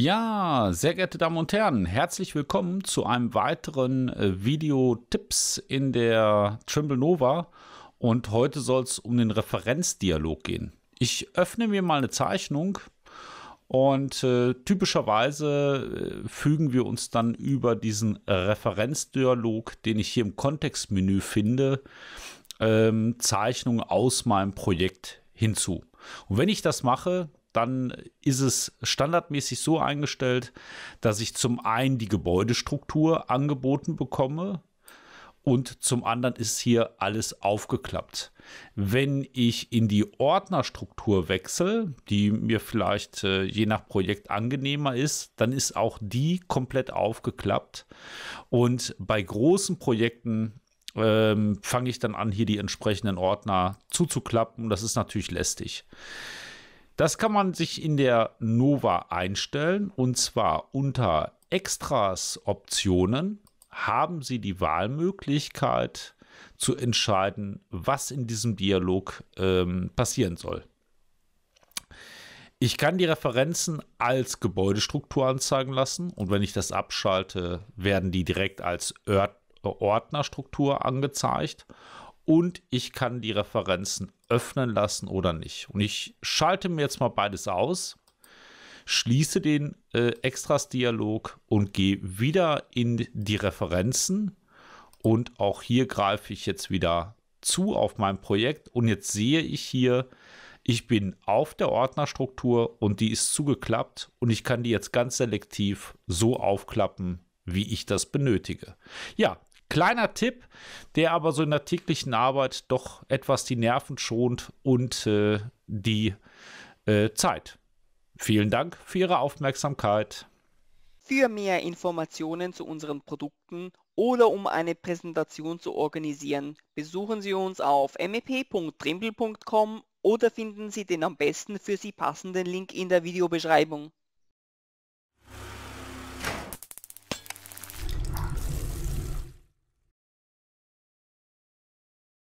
Ja, sehr geehrte Damen und Herren, herzlich willkommen zu einem weiteren äh, Video-Tipps in der Trimble Nova. Und heute soll es um den Referenzdialog gehen. Ich öffne mir mal eine Zeichnung und äh, typischerweise äh, fügen wir uns dann über diesen Referenzdialog, den ich hier im Kontextmenü finde, ähm, Zeichnungen aus meinem Projekt hinzu. Und wenn ich das mache, dann ist es standardmäßig so eingestellt, dass ich zum einen die Gebäudestruktur angeboten bekomme und zum anderen ist hier alles aufgeklappt. Wenn ich in die Ordnerstruktur wechsle, die mir vielleicht äh, je nach Projekt angenehmer ist, dann ist auch die komplett aufgeklappt. Und bei großen Projekten ähm, fange ich dann an, hier die entsprechenden Ordner zuzuklappen. Das ist natürlich lästig. Das kann man sich in der Nova einstellen und zwar unter Extras Optionen haben Sie die Wahlmöglichkeit zu entscheiden, was in diesem Dialog ähm, passieren soll. Ich kann die Referenzen als Gebäudestruktur anzeigen lassen und wenn ich das abschalte, werden die direkt als Ordnerstruktur angezeigt und ich kann die Referenzen öffnen lassen oder nicht. Und ich schalte mir jetzt mal beides aus, schließe den äh, Extras-Dialog und gehe wieder in die Referenzen. Und auch hier greife ich jetzt wieder zu auf mein Projekt. Und jetzt sehe ich hier, ich bin auf der Ordnerstruktur und die ist zugeklappt. Und ich kann die jetzt ganz selektiv so aufklappen, wie ich das benötige. Ja, Kleiner Tipp, der aber so in der täglichen Arbeit doch etwas die Nerven schont und äh, die äh, Zeit. Vielen Dank für Ihre Aufmerksamkeit. Für mehr Informationen zu unseren Produkten oder um eine Präsentation zu organisieren, besuchen Sie uns auf e mep.trimble.com oder finden Sie den am besten für Sie passenden Link in der Videobeschreibung.